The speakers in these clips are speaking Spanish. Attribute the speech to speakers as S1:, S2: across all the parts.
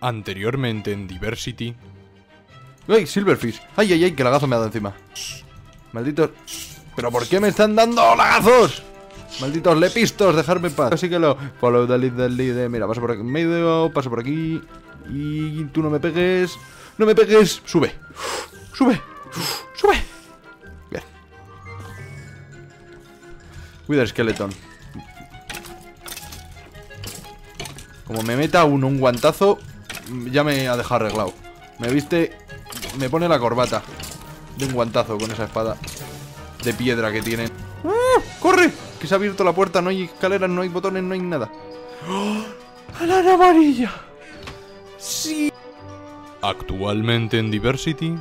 S1: Anteriormente en Diversity... ¡Ay, Silverfish! ¡Ay, ay, ay! Que lagazo me ha dado encima. Malditos... ¿Pero por qué me están dando lagazos? Malditos lepistos, dejarme en paz. Así que lo... Follow the lead, the lead. Eh. Mira, paso por aquí en medio, paso por aquí... Y tú no me pegues... ¡No me pegues! ¡Sube! ¡Sube! ¡Sube! Bien. Wither Skeleton. Como me meta uno un guantazo, ya me ha dejado arreglado. Me viste... Me pone la corbata. De un guantazo con esa espada de piedra que tiene ¡Uh! ¡Corre! Que se ha abierto la puerta, no hay escaleras, no hay botones, no hay nada. ¡A ¡Ah! la amarilla! ¡Sí! Actualmente en Diversity.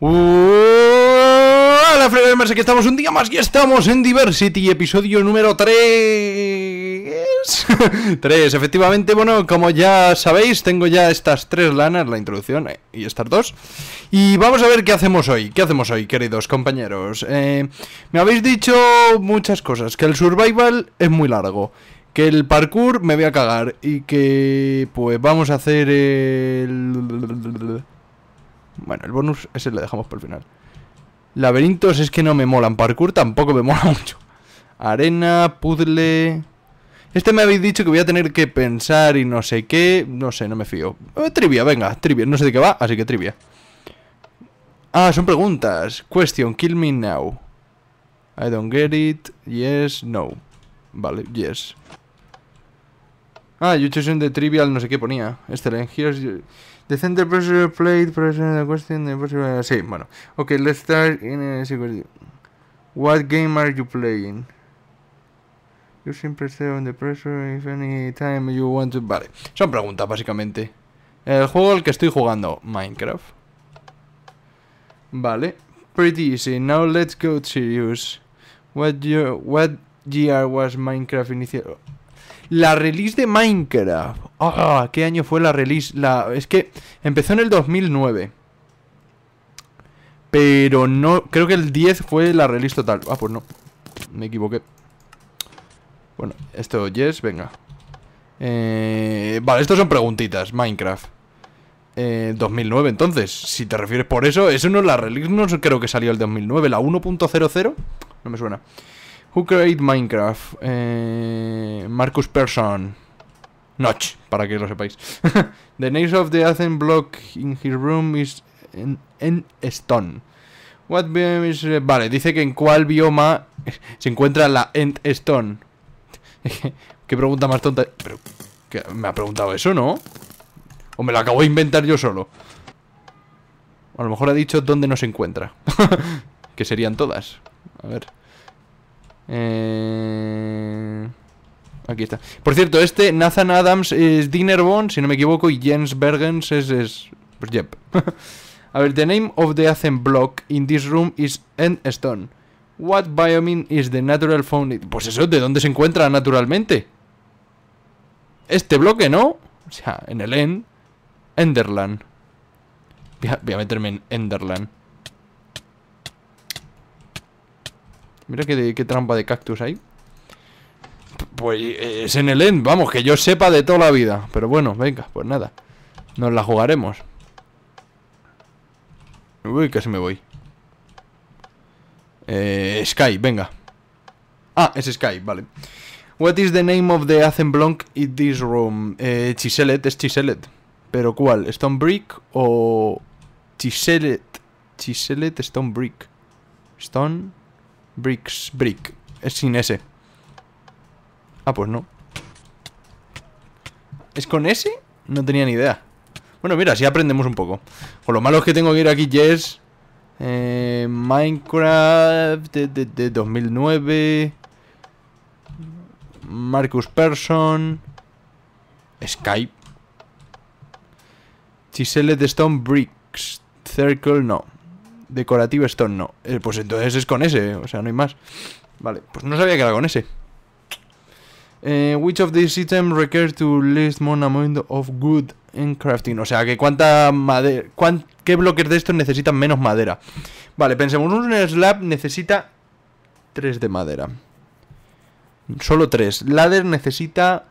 S1: ¡Uh! ¡Hola, Merce! que estamos un día más y estamos en Diversity, episodio número 3. tres, efectivamente, bueno, como ya sabéis, tengo ya estas tres lanas, la introducción eh, y estas dos. Y vamos a ver qué hacemos hoy, qué hacemos hoy, queridos compañeros. Eh, me habéis dicho muchas cosas, que el survival es muy largo, que el parkour me voy a cagar y que, pues, vamos a hacer el... Bueno, el bonus ese lo dejamos por el final. Laberintos es que no me molan, parkour tampoco me mola mucho. Arena, puzzle... Este me habéis dicho que voy a tener que pensar y no sé qué. No sé, no me fío. Eh, trivia, venga, trivia. No sé de qué va, así que trivia. Ah, son preguntas. Question, kill me now. I don't get it. Yes, no. Vale, yes. Ah, you chosen the trivial, no sé qué ponía. Excelente, Here's your... The center pressure plate, pressure the question, the Sí, bueno. Ok, let's start in a eh, pues, What game are you playing? You siempre estoy on pressure if any time you want to... Vale, son preguntas básicamente. El juego al que estoy jugando, Minecraft. Vale, pretty easy. Now let's go serious. What year, what year was Minecraft iniciado? La release de Minecraft. Ah, ¿Qué año fue la release? La... Es que empezó en el 2009. Pero no... Creo que el 10 fue la release total. Ah, pues no. Me equivoqué. Bueno, esto, yes, venga eh, Vale, esto son preguntitas Minecraft 2009, eh, entonces, si te refieres por eso Eso no es la release, no creo que salió el 2009 La 1.00, no me suena Who created Minecraft eh, Marcus Persson Notch, para que lo sepáis. the name of the Athen block in his room is en, stone. What is, Vale, dice que en cuál bioma se encuentra la End Stone. Qué pregunta más tonta. ¿me ha preguntado eso, no? ¿O me lo acabo de inventar yo solo? A lo mejor ha dicho dónde nos encuentra. que serían todas. A ver. Eh, aquí está. Por cierto, este Nathan Adams es Dinnerbone, si no me equivoco, y Jens Bergens es... Pues yep. A ver, the name of the Athen block in this room is Endstone. What biome is the natural found? Pues eso, ¿de dónde se encuentra naturalmente? Este bloque, ¿no? O sea, en el end. Enderland. Voy a, meterme en Enderland. Mira qué, qué trampa de cactus hay. Pues eh, es en el end, vamos, que yo sepa de toda la vida. Pero bueno, venga, pues nada. Nos la jugaremos. Uy, casi me voy. Eh, Sky, venga. Ah, es Sky, vale. What is the name of the Athen Blanc in this room? Eh, Chiselet, es Chiselet. ¿Pero cuál? ¿Stone Brick o...? Chiselet. Chiselet Stone Brick. Stone... Bricks, Brick. Es sin S. Ah, pues no. ¿Es con S? No tenía ni idea. Bueno, mira, si aprendemos un poco. O lo malo es que tengo que ir aquí, Jess... Eh, Minecraft de, 2009. Marcus Persson. Skype. de Stone Bricks. Circle no. Decorativo Stone no. Eh, pues entonces es con ese, o sea, no hay más. Vale, pues no sabía que era con ese. Eh, which of these items requires to list monument amount of good en crafting. O sea, que cuánta madera... ¿Qué bloques de estos necesitan menos madera? Vale, pensemos, un slab necesita 3 de madera. Solo 3. Ladder necesita...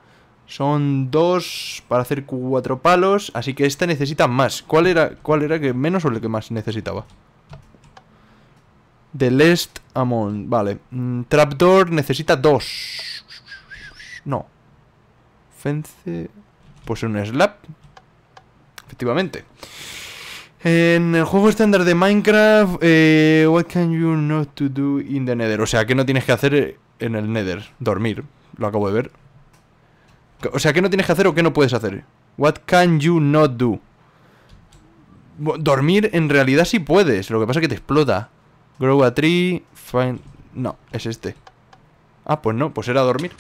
S1: Son 2 para hacer cuatro palos, así que esta necesita más. ¿Cuál era, cuál era que menos o el que más necesitaba? The Last Among. Vale. Mm, Trapdoor necesita 2. No. Fence... Pues un slab efectivamente. En el juego estándar de Minecraft, eh, what can you not to do in the Nether? O sea, ¿qué no tienes que hacer en el Nether? Dormir, lo acabo de ver. O sea, ¿qué no tienes que hacer o qué no puedes hacer? What can you not do? Dormir en realidad sí puedes, lo que pasa es que te explota. Grow a tree, find... No, es este. Ah, pues no, pues era dormir.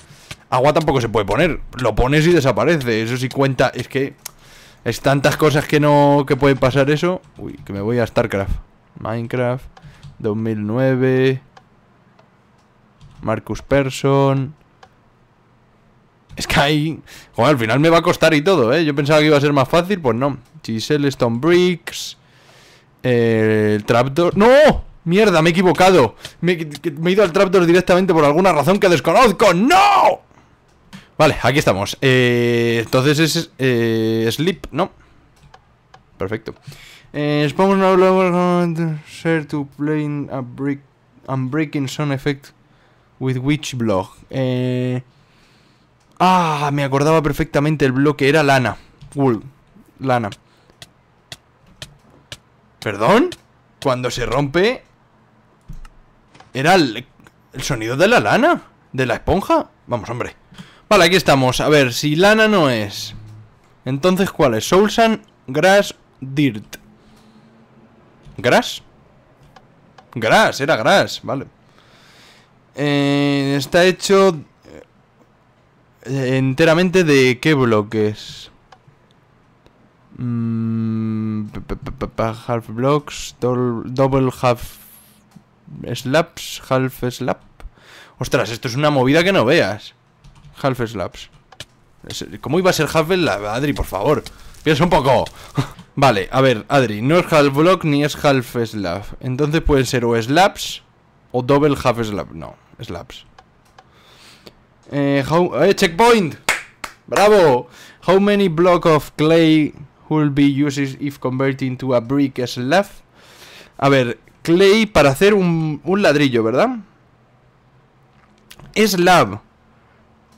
S1: Agua tampoco se puede poner. Lo pones y desaparece. Eso sí cuenta. Es que... Es tantas cosas que no que puede pasar eso. Uy, que me voy a StarCraft. Minecraft, 2009, Marcus Persson Es que ahí... Joder, al final me va a costar y todo, ¿eh? Yo pensaba que iba a ser más fácil, pues no. Chisel, Stone Bricks... Eh, el Trapdoor... ¡No! Mierda, me he equivocado. Me, me, he ido al Trapdoor directamente por alguna razón que desconozco. ¡No! Vale, aquí estamos eh, Entonces es eh, Sleep, ¿no? Perfecto eh, to playing a break and breaking sound effect with which block eh, Ah, me acordaba perfectamente el bloque Era lana cool lana ¿Perdón? Cuando se rompe Era el sonido de la lana De la esponja Vamos, hombre Vale, aquí estamos. A ver, si lana no es. Entonces, ¿cuál es? Soulsan, Grass, Dirt. ¿Grass? Grass, era Grass, vale. Eh, está hecho eh, enteramente de qué bloques. Mm, half blocks, double half slaps, half slap. Ostras, esto es una movida que no veas. Half slabs ¿Cómo iba a ser Half slabs? Adri, por favor. Piensa un poco. vale, a ver, Adri. No es Half Block ni es Half slab Entonces puede ser o slabs o Double Half slab, No, slabs eh, eh, checkpoint. Bravo. How many block of clay will be used if converting to a brick slab? A ver, clay para hacer un, un ladrillo, ¿verdad? Slab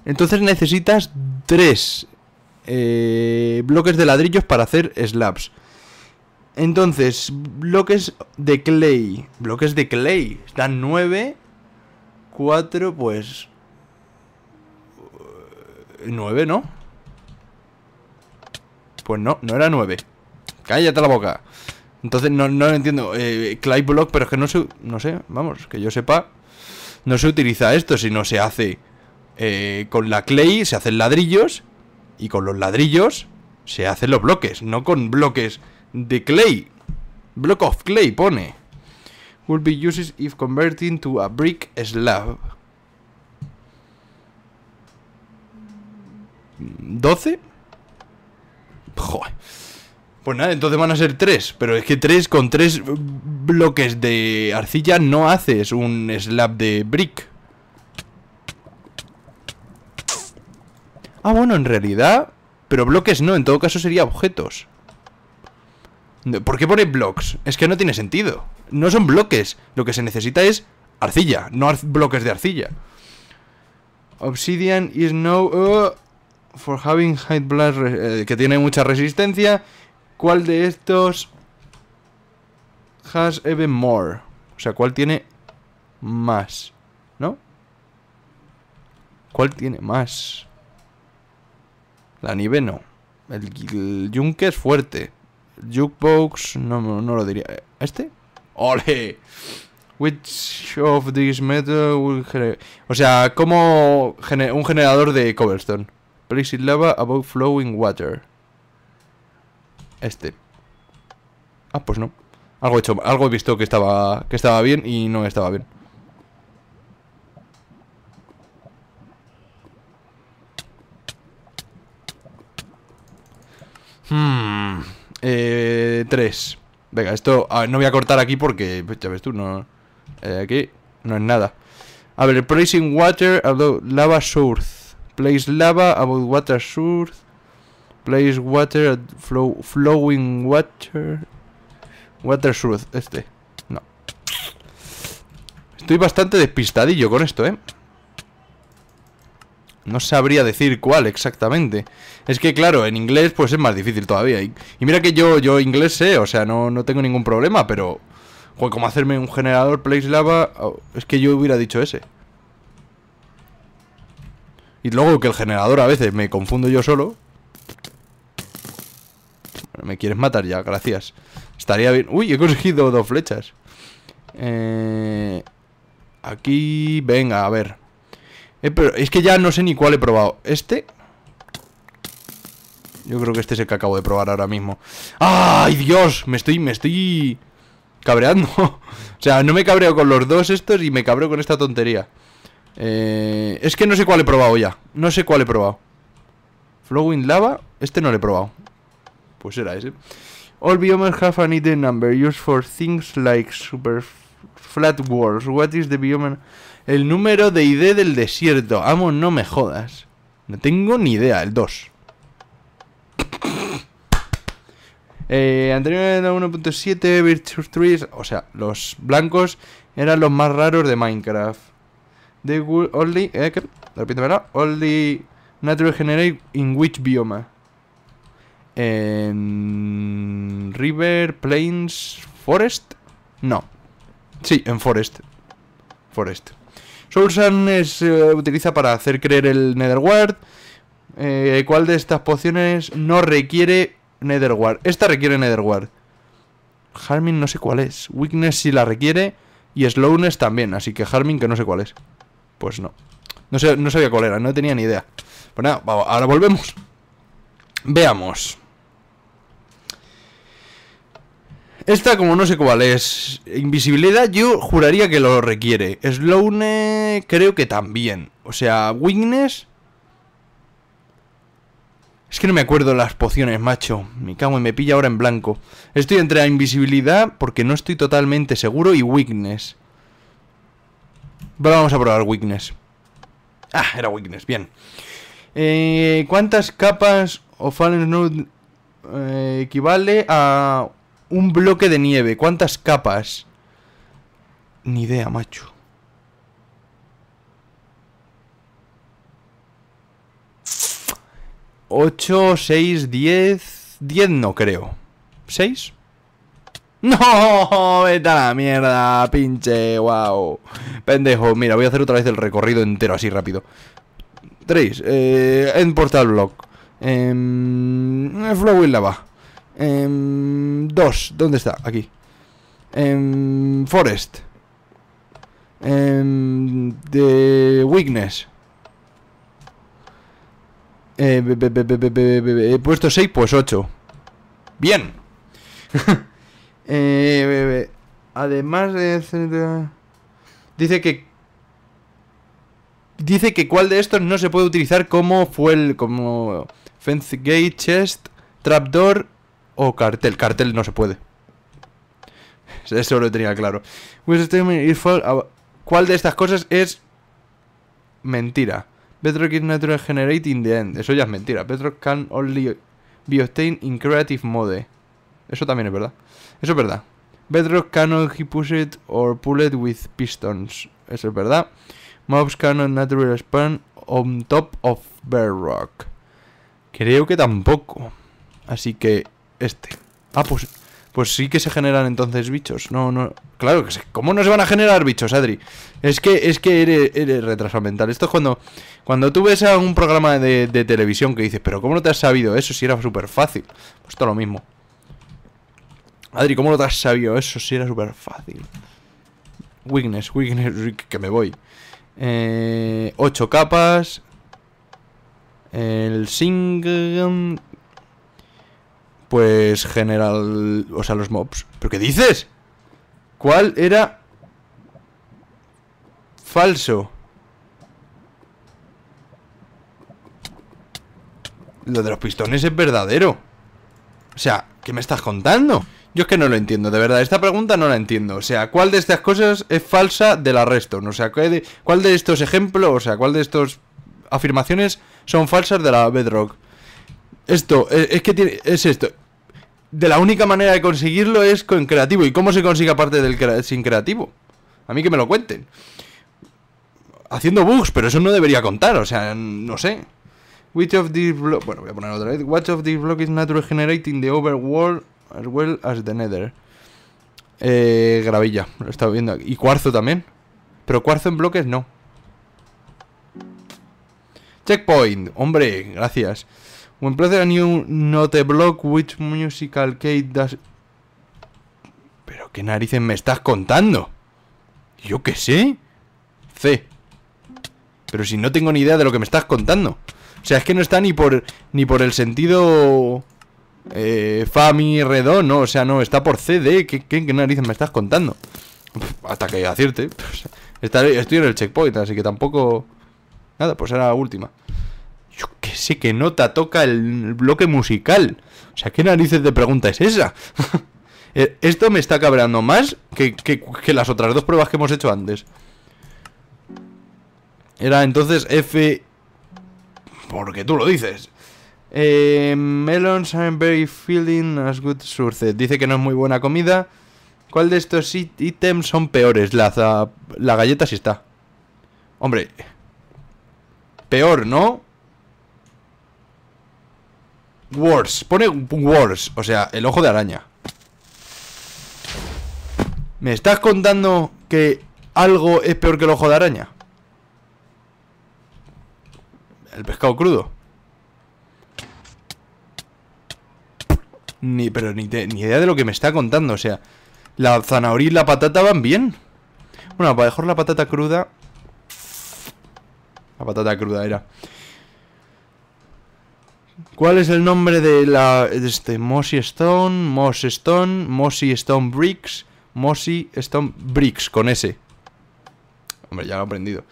S1: entonces necesitas tres eh, bloques de ladrillos para hacer slabs. Entonces, bloques de clay. Bloques de clay. Están 9. 4, pues... 9, eh, ¿no? Pues no, no era 9. Cállate la boca. Entonces, no, entiendo. Eh, clay block, pero es que no sé... No sé, vamos, que yo sepa... No se utiliza esto si no se hace eh, con la clay se hacen ladrillos y con los ladrillos se hacen los bloques, no con bloques de clay. Block of clay pone. Will be used if converting to a brick slab. 12. Pues nada, entonces van a ser 3. Pero es que 3 con 3 bloques de arcilla no haces un slab de brick. Ah, bueno, en realidad... Pero bloques no, en todo caso sería objetos. ¿Por qué pone blocks? Es que no tiene sentido. No son bloques. Lo que se necesita es arcilla, no bloques de arcilla. Obsidian is no... Oh, for having high blast... Eh, que tiene mucha resistencia. ¿Cuál de estos... Has even more? O sea, ¿cuál tiene más? ¿No? ¿Cuál tiene más? La nieve no. El, Yunque es fuerte. Jukebox, no, no lo diría. ¿Este? ¡Ole! Which of these metal will O sea, como un generador de cobblestone. Place lava above flowing water. Este. Ah, pues no. Algo he hecho, algo he visto que estaba que estaba bien y no estaba bien. 3. Venga, esto ah, no voy a cortar aquí porque, ya ves tú, no... Eh, aquí no es nada. A ver, placing water above lava source. Place lava above water source. Place water flowing water. Water source, este. No. Estoy bastante despistadillo con esto, ¿eh? No sabría decir cuál exactamente. Es que, claro, en inglés pues es más difícil todavía. Y, mira que yo, yo inglés sé, o sea, no, no tengo ningún problema, pero... Joder, como hacerme un generador Place Lava... Oh, es que yo hubiera dicho ese. Y luego que el generador a veces me confundo yo solo. me quieres matar ya, gracias. Estaría bien... Uy, he conseguido dos flechas. Eh, aquí... Venga, a ver. Eh, es que ya no sé ni cuál he probado. ¿Este? Yo creo que este es el que acabo de probar ahora mismo. ¡Ay, Dios! Me estoy, me estoy cabreando. o sea, no me cabreo con los dos estos y me cabreo con esta tontería. Eh, es que no sé cuál he probado ya. No sé cuál he probado. Flowing Lava, este no lo he probado. Pues era ese. All biomes have an item number used for things like super flat walls. What is the biome el número de ID del desierto. Amo, no me jodas. No tengo ni idea, el 2. Eh, anteriormente 1.7, virtual Trees, o sea, los blancos eran los más raros de Minecraft. de only, eh, que, repítemelo, only natural generate in which bioma? En River, Plains, Forest? No. Sí, en Forest. Forest. Soulsan se eh, utiliza para hacer creer el Netherward. Eh, ¿Cuál de estas pociones no requiere Netherward? Esta requiere Netherward. Harmin no sé cuál es. Weakness sí la requiere. Y Slowness también. Así que Harmin que no sé cuál es. Pues no. No, sé, no sabía cuál era. No tenía ni idea. Pues nada, ahora volvemos. Veamos. Esta, como no sé cuál es. Invisibilidad, yo juraría que lo requiere. Sloane, creo que también. O sea, Weakness. Es que no me acuerdo las pociones, macho. Me cago y me pilla ahora en blanco. Estoy entre la invisibilidad, porque no estoy totalmente seguro, y Weakness. Pero vamos a probar Weakness. Ah, era Weakness, bien. Eh, ¿Cuántas capas o Fallen eh, equivale a un bloque de nieve. ¿Cuántas capas? Ni idea, macho. 8, 6, 10. 10 no creo. ¿6? ¡No! Vete a la mierda, pinche. ¡Guau! Pendejo. Mira, voy a hacer otra vez el recorrido entero así rápido. 3. Eh, en Portal Block. Em, flow Will la va. Em, dos, ¿dónde está? Aquí. en em, forest. Em, de Weakness. Eh, he puesto 6, pues 8. Bien. Eh, además de... Dice que... Dice que cuál de estos no se puede utilizar como fue el... Como... Fence gate, chest, trapdoor o cartel. Cartel no se puede. Eso lo tenía claro. Pues este ¿Cuál de estas cosas es mentira? Bedrock is natural generating the end. Eso ya es mentira. Bedrock can only be obtained in creative mode. Eso también es verdad. Eso es verdad. Bedrock cannot be push it or pull it with pistons. Eso es verdad. Mobs cannot natural spawn on top of bedrock. Creo que tampoco. Así que este. Ah, pues... Pues sí que se generan entonces bichos. No, no. Claro que sí. ¿Cómo no se van a generar bichos, Adri? Es que, es que eres, retraso mental. Esto es cuando, cuando tú ves a programa de, de televisión que dices, pero ¿cómo no te has sabido eso si era súper fácil? Pues todo lo mismo. Adri, ¿cómo no te has sabido eso si era súper fácil? Weakness, weakness, que me voy. Eh, ocho capas. El sing... Pues general... O sea, los mobs. ¿Pero qué dices? ¿Cuál era...? Falso. Lo de los pistones es verdadero. O sea, ¿qué me estás contando? Yo es que no lo entiendo, de verdad. Esta pregunta no la entiendo. O sea, ¿cuál de estas cosas es falsa del arresto? O sea, ¿cuál de, estos ejemplos, o sea, cuál de estas afirmaciones son falsas de la Bedrock? Esto, eh, es que tiene, es esto de la única manera de conseguirlo es con creativo. ¿Y cómo se consigue aparte del sin creativo? A mí que me lo cuenten. Haciendo bugs, pero eso no debería contar, o sea, no sé. Which of these blocks... Bueno, voy a poner otra vez. Which of these blocks is natural generating the overworld as well as the nether? Eh, gravilla, lo estaba viendo aquí. Y cuarzo también. Pero cuarzo en bloques no. Checkpoint, hombre, gracias. Buen placer a new note block, which musical key does... ¿Pero qué narices me estás contando? ¿Yo qué sé? C. Pero si no tengo ni idea de lo que me estás contando. O sea, es que no está ni por, ni por el sentido... Eh, fa, no, o sea, no, está por CD ¿qué, narices me estás contando? hasta que acierte. estoy en el checkpoint, así que tampoco... Nada, pues era la última. Yo que sé que nota toca el bloque musical. O sea, ¿qué narices de pregunta es esa? Eh, esto me está cabreando más que, las otras dos pruebas que hemos hecho antes. Era entonces F... Porque tú lo dices. Eh, melons are very feeling as good sources. Dice que no es muy buena comida. ¿Cuál de estos ítems son peores? La, la, la galleta sí está. Hombre, Peor, ¿no? Worse. Pone worse. O sea, el ojo de araña. ¿Me estás contando que algo es peor que el ojo de araña? El pescado crudo. Ni, pero ni, ni idea de lo que me está contando. O sea, la zanahoria y la patata van bien. Bueno, para dejar mejor la patata cruda la patata cruda era. ¿Cuál es el nombre de la de este Mossy Stone, Moss Stone, Mossy Stone Bricks, Mossy Stone Bricks con S? Hombre, ya lo he aprendido.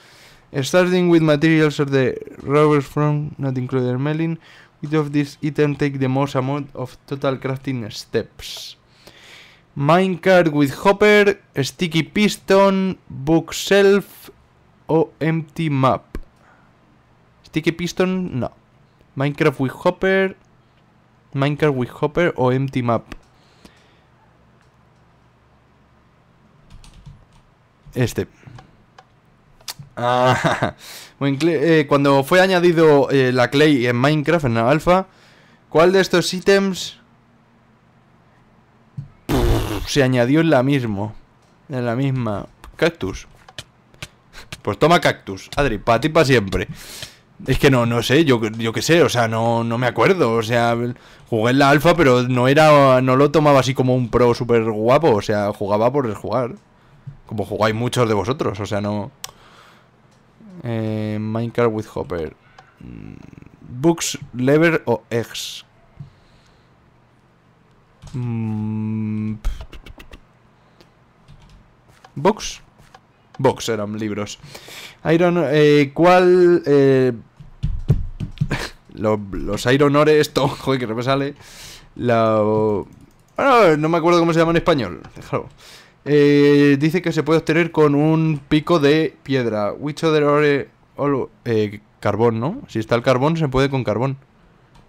S1: Starting with materials of the rubber from not included Melin, which of these item take the most amount of total crafting steps? Minecart with hopper, sticky piston, bookshelf o empty map. Sticky Piston, no. Minecraft with Hopper. Minecraft with Hopper o Empty Map. Este. Ah, eh, cuando fue añadido eh, la clay en Minecraft, en la alfa, ¿cuál de estos ítems se añadió en la misma? En la misma. Cactus. Pues toma cactus, Adri, para ti para siempre. Es que no, no sé, yo, yo qué sé, o sea, no, me acuerdo. O sea, jugué en la alfa, pero no era. No lo tomaba así como un pro súper guapo. O sea, jugaba por jugar. Como jugáis muchos de vosotros, o sea, no. Eh, Minecraft with Hopper. Mm, books, Lever o Eggs. Mm, books Books. Box eran libros. Iron, eh, ¿cuál eh, los, los Iron Ore, esto, joder, que no me sale. La... no me acuerdo cómo se llama en español. Eh, dice que se puede obtener con un pico de piedra. Which other ore... Eh, carbón, ¿no? Si está el carbón, se puede con carbón.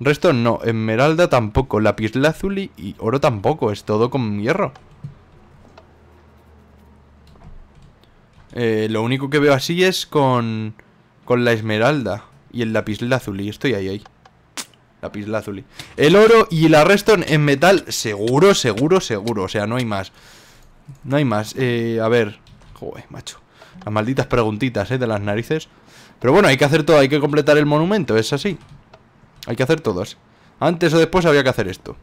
S1: Resto no, esmeralda tampoco, lazuli y oro tampoco, es todo con hierro. Eh, lo único que veo así es con, con la esmeralda y el lazuli, Estoy ahí, ahí. lázuli. El oro y la redstone en metal, seguro, seguro, seguro. O sea, no hay más. No hay más. Eh, a ver. Joder, macho. Las malditas preguntitas, ¿eh? De las narices. Pero bueno, hay que hacer todo. Hay que completar el monumento. Es así. Hay que hacer todos Antes o después había que hacer esto.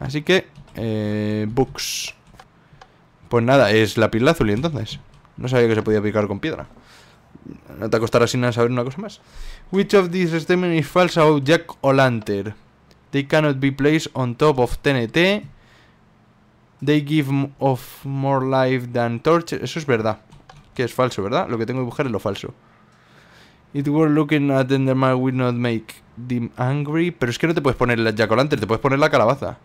S1: Así que... Eh, books. Pues nada, es la azul entonces. No sabía que se podía picar con piedra. No te costará sin nada saber una cosa más. Which of these statements is false about Jack O'Lantern? They cannot be placed on top of TNT. They give of more life than torch Eso es verdad. Que es falso, ¿verdad? Lo que tengo que buscar es lo falso. It were looking at Enderman will not make them angry. Pero es que no te puedes poner la Jack O'Lantern, te puedes poner la calabaza.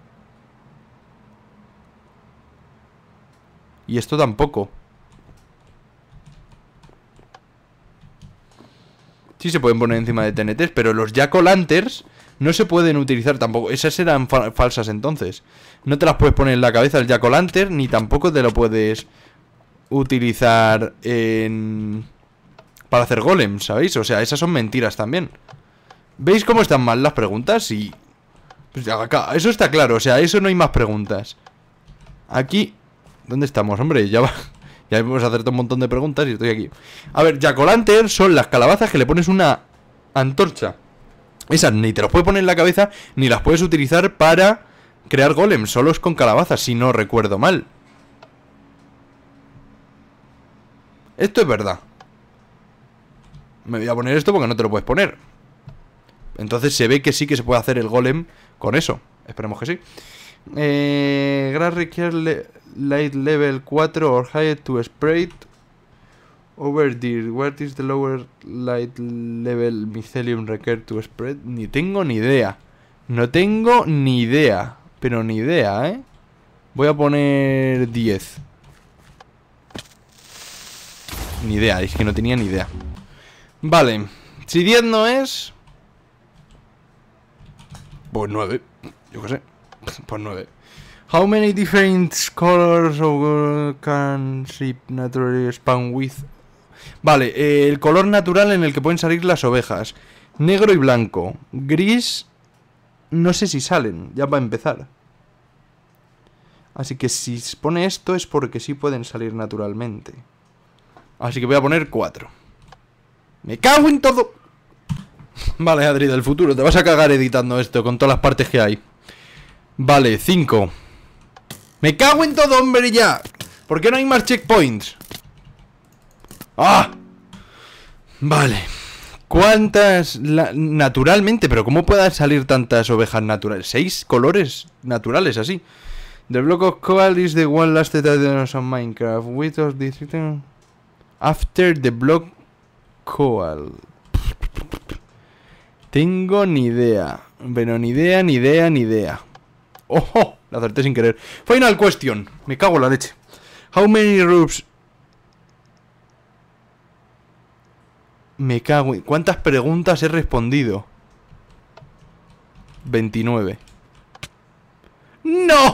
S1: Y esto tampoco. Sí se pueden poner encima de TNTs, pero los Jack no se pueden utilizar tampoco. Esas eran falsas entonces. No te las puedes poner en la cabeza el Jack Lantern, ni tampoco te lo puedes utilizar en... para hacer golems, ¿sabéis? O sea, esas son mentiras también. ¿Veis cómo están mal las preguntas? Y... Pues acá, eso está claro, o sea, eso no hay más preguntas. Aquí... ¿Dónde estamos? Hombre, ya va... Ya a hacerte un montón de preguntas y estoy aquí. A ver, jacolanter son las calabazas que le pones una antorcha. Esas ni te las puedes poner en la cabeza, ni las puedes utilizar para crear golems, solo es con calabazas, si no recuerdo mal. Esto es verdad. Me voy a poner esto porque no te lo puedes poner. Entonces se ve que sí que se puede hacer el golem con eso. Esperemos que sí. Eh, gran light level 4 or higher to spread over the what is the lower light level mycelium required to spread ni tengo ni idea no tengo ni idea pero ni idea eh voy a poner 10 ni idea es que no tenía ni idea vale si 10 no es pues 9 yo qué sé pues 9 How many different colors can sheep naturally spawn with? Vale, eh, el color natural en el que pueden salir las ovejas. Negro y blanco. Gris, no sé si salen, ya va a empezar. Así que si pone esto es porque sí pueden salir naturalmente. Así que voy a poner 4. ¡Me cago en todo! Vale, Adri, del futuro, te vas a cagar editando esto con todas las partes que hay. Vale, 5. Me cago en todo, hombre, ya ¿Por qué no hay más checkpoints? ¡Ah! Vale ¿Cuántas? naturalmente, pero ¿cómo pueden salir tantas ovejas naturales? ¿Seis colores naturales así? The block of coal is the one last of on Minecraft. With of this After the block coal. Tengo ni idea. Pero ni idea, ni idea, ni idea. ¡Ojo! La acerté sin querer. Final question. Me cago en la leche. How many Me cago ¿Cuántas preguntas he respondido? 29. ¡No!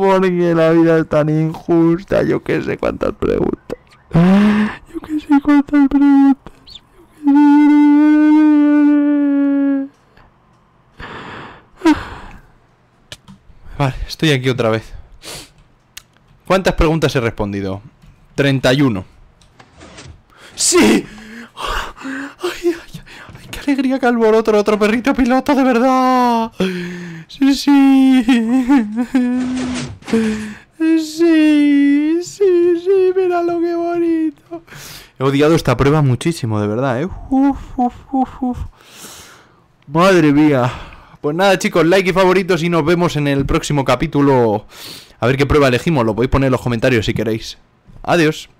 S1: Porque la vida es tan injusta. Yo qué sé cuántas preguntas. Yo qué sé cuántas preguntas. Yo sé... Vale, estoy aquí otra vez. ¿Cuántas preguntas he respondido? 31. ¡Sí! ¡Ay, ay, ¡Qué alegría que alboroto otro perrito piloto, de verdad! ¡Sí, sí! ¡Sí, sí, sí! ¡Mira lo que bonito! He odiado esta prueba muchísimo, de verdad, ¿eh? ¡Uf, uf, uf! ¡Madre mía! Pues nada, chicos, like y favoritos y nos vemos en el próximo capítulo. A ver qué prueba elegimos, lo podéis poner en los comentarios si queréis. Adiós.